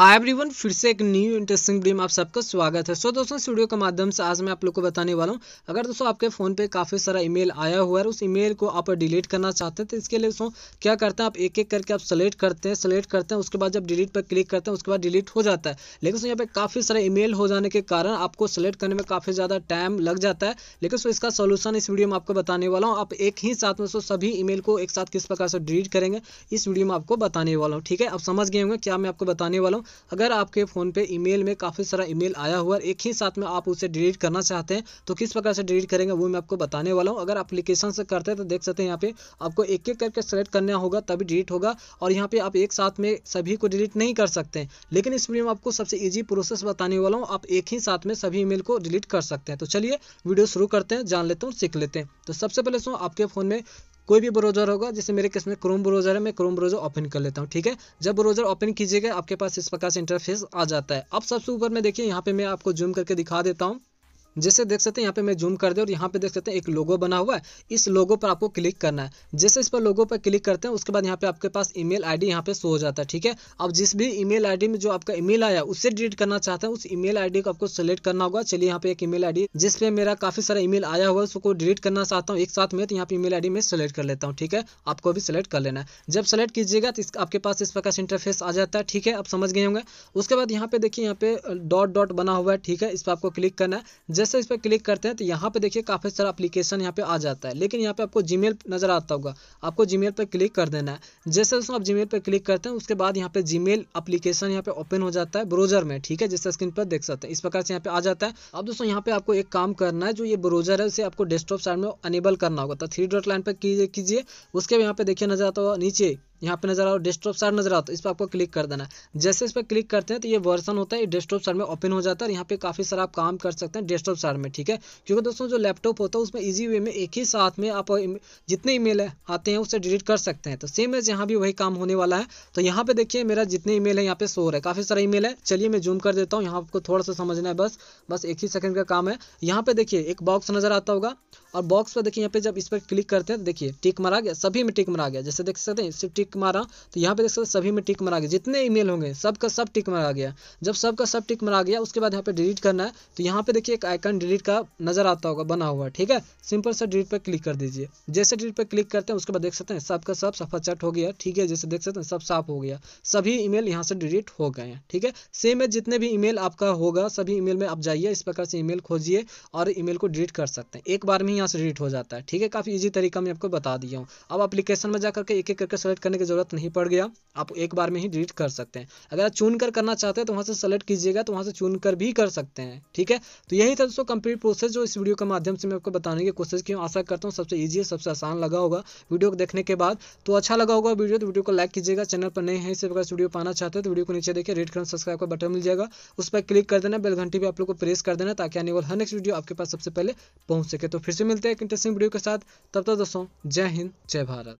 hi everyone फिर से एक न्यू इंटरेस्टिंग वीडियो में आप सबका स्वागत है सो so, दोस्तों इस वीडियो के माध्यम से आज मैं आप लोग को बताने वाला हूँ अगर दोस्तों आपके फ़ोन पे काफ़ी सारा ईमेल आया हुआ है उस ईमेल को आप डिलीट करना चाहते हैं तो इसके लिए दोस्तों क्या करते हैं आप एक एक करके आप सेलेक्ट करते हैं सेलेक्ट करते हैं उसके बाद जब डिलीट पर क्लिक करते हैं उसके बाद डिलीट हो जाता है लेकिन दोस्तों यहाँ पर काफ़ी सारा ई हो जाने के कारण आपको सेलेक्ट करने में काफ़ी ज़्यादा टाइम लग जाता है लेकिन सो इसका सोल्यूशन इस वीडियो में आपको बताने वाला हूँ आप एक ही साथ में सो सभी ई को एक साथ किस प्रकार से डिलीट करेंगे इस वीडियो में आपको बताने वाला हूँ ठीक है आप समझ गए होंगे क्या मैं आपको बताने वाला हूँ अगर आपके फ़ोन पे ईमेल में काफ़ी सारा ईमेल आया हुआ है एक ही साथ में आप उसे डिलीट करना चाहते हैं तो किस प्रकार से डिलीट करेंगे वो मैं आपको बताने वाला हूँ अगर अप्लीकेशन से करते हैं तो देख सकते हैं यहाँ पे आपको एक एक करके सेलेक्ट करना होगा तभी डिलीट होगा और यहाँ पे आप एक साथ में सभी को डिलीट नहीं कर सकते लेकिन इस वीडियो में आपको सबसे ईजी प्रोसेस बताने वाला हूँ आप एक ही साथ में सभी ईमेल को डिलीट कर सकते हैं तो चलिए वीडियो शुरू करते हैं जान लेते हैं सीख लेते हैं तो सबसे पहले सो आपके फ़ोन में कोई भी ब्राउजर होगा जैसे मेरे केस में क्रोम ब्राउजर है मैं क्रोम ब्राउजर ओपन कर लेता हूँ ठीक है जब ब्राउजर ओपन कीजिएगा आपके पास इस प्रकार से इंटरफेस आ जाता है अब सबसे ऊपर में देखिए यहाँ पे मैं आपको जूम करके दिखा देता हूँ जैसे देख सकते हैं यहाँ पे मैं जूम कर दे और यहाँ पे देख सकते हैं एक लोगो बना हुआ है इस लोगो पर आपको क्लिक करना है जैसे इस पर लोगो पर क्लिक करते हैं उसके बाद यहाँ पे आपके पास ईमेल आईडी यहाँ पे शो हो जाता है ठीक है अब जिस भी ईमेल आईडी में जो आपका ईमेल आया उससे डिलीट करना चाहते हैं उस ईमेल आईडी को आपको सेलेक्ट करना होगा चलिए यहाँ पे एक ईमेल आईडी जिस मेरा काफी सारा ईमेल आया हुआ है उसको डिलीट करना चाहता हूँ एक साथ में तो यहाँ पे ईमेल आई में सेलेक्ट कर लेता हूँ ठीक है आपको भी सिलेक्ट कर लेना है जब सेलेक्ट कीजिएगा तो आपके पास इस प्रकार से इंटरफेस आ जाता है ठीक है आप समझ गए होंगे उसके बाद यहाँ पे देखिए यहाँ पे डॉट डॉट बना हुआ है ठीक है इस पर आपको क्लिक करना है जैसे इस पर क्लिक करते हैं तो यहाँ पे देखिए काफ़ी सारा एप्लीकेशन यहाँ पे आ जाता है लेकिन यहाँ पे आपको जीमेल नज़र आता होगा आपको जीमेल पर क्लिक कर देना है जैसे दोस्तों आप जीमेल पर क्लिक करते हैं उसके बाद यहाँ पे जीमेल एप्लीकेशन यहाँ पे ओपन हो जाता है ब्रोजर में ठीक है जैसे स्क्रीन पर देख सकते हैं इस प्रकार से यहाँ पे आ जाता है अब दोस्तों यहाँ पे आपको एक काम करना है जो ये ब्रोजर है उसे आपको डेस्कटॉप साइड में अनेबल करना होगा तो थ्री डॉट लाइन पर कीजिए उसके यहाँ पे देखिए नजर आता होगा नीचे यहाँ पे नजर आ रहा डेस्कटॉप साइड नजर आता है इस पर आपको क्लिक कर देना है जैसे इस पर क्लिक करते हैं तो ये वर्सन होता है डेस्कटॉप साइड में ओपन हो जाता है यहाँ पे काफ़ी सारा आप काम कर सकते हैं डेस्कटॉप साइड में ठीक है क्योंकि दोस्तों जो लैपटॉप होता है उसमें ईजी वे में एक ही साथ में आप जितने ईमेल आते हैं उसे डिलीट कर सकते हैं तो सेम एज यहाँ भी वही काम होने वाला है तो यहाँ पे देखिए मेरा जितने ईमेल है यहाँ पे सो है काफ़ी सारा ईमेल है चलिए मैं जूम कर देता हूँ यहाँ आपको थोड़ा सा समझना है बस बस एक ही सेकंड का काम है यहाँ पे देखिए एक बॉक्स नजर आता होगा और बॉक्स पर देखिए यहाँ पे जब इस पर क्लिक करते हैं देखिए टिक मारा गया सभी में टिक मारा गया जैसे देख सकते हैं सिर्फ टिक मारा तो यहाँ पे देख सकते हैं सभी में टिक मारा गया जितने ईमेल होंगे सबका सब टिक मारा गया जब सबका सब टिक मारा गया उसके बाद यहाँ पे डिलीट करना है तो यहाँ पे देखिए एक आइकन डिलीट का नजर आता होगा बना हुआ ठीक है सिंपल सा डिलीट पर क्लिक कर दीजिए जैसे डिलीट पर क्लिक करते हैं उसके बाद देख सकते हैं सबका सब सफा चट हो गया ठीक है जैसे देख सकते हैं सब साफ हो गया सभी ईमेल यहाँ से डिलीट हो गए हैं ठीक है सेम है जितने भी ई आपका होगा सभी ईमेल में आप जाइए इस प्रकार से ई खोजिए और ई को डिलीट कर सकते हैं एक बार में यहाँ से डिलीट हो जाता है ठीक है काफ़ी इजी तरीका मैं आपको बता दिया हूँ अब एप्लीकेशन में जाकर के एक एक करके सेलेक्ट करने की जरूरत नहीं पड़ गया आप एक बार में ही डिलीट कर सकते हैं अगर आप चुन कर करना चाहते हैं तो वहाँ से सेलेक्ट कीजिएगा तो वहाँ से चुन कर भी कर सकते हैं ठीक है तो यही था दोस्तों कंप्लीट प्रोसेस जो इस वीडियो के माध्यम से मैं आपको बताने की कोशिश की आशा करता हूँ सबसे ईजी सबसे आसान लगा होगा वीडियो को देखने के बाद तो अच्छा लगा होगा वीडियो तो वीडियो को लाइक कीजिएगा चैनल पर नए हैं इसे अगर वीडियो पाना चाहते हैं तो वीडियो को नीचे देखिए रेड कर सब्सक्राइब का बटन मिल जाएगा उस पर क्लिक कर देना बेल घंटी भी आप लोग को प्रेस कर देना ताकि आने वाले हर नेक्स्ट वीडियो आपके पास सबसे पहले पहुंच सके तो फिर से मिलते हैं एक इंटरेस्टिंग वीडियो के साथ तब तक दोस्तों जय हिंद जय भारत